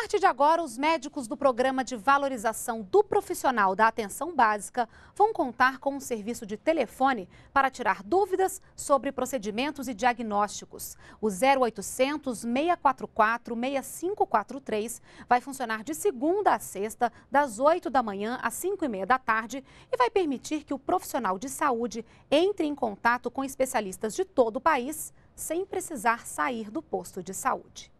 partir de agora, os médicos do Programa de Valorização do Profissional da Atenção Básica vão contar com um serviço de telefone para tirar dúvidas sobre procedimentos e diagnósticos. O 0800 644 6543 vai funcionar de segunda a sexta, das 8 da manhã às 5 e meia da tarde e vai permitir que o profissional de saúde entre em contato com especialistas de todo o país sem precisar sair do posto de saúde.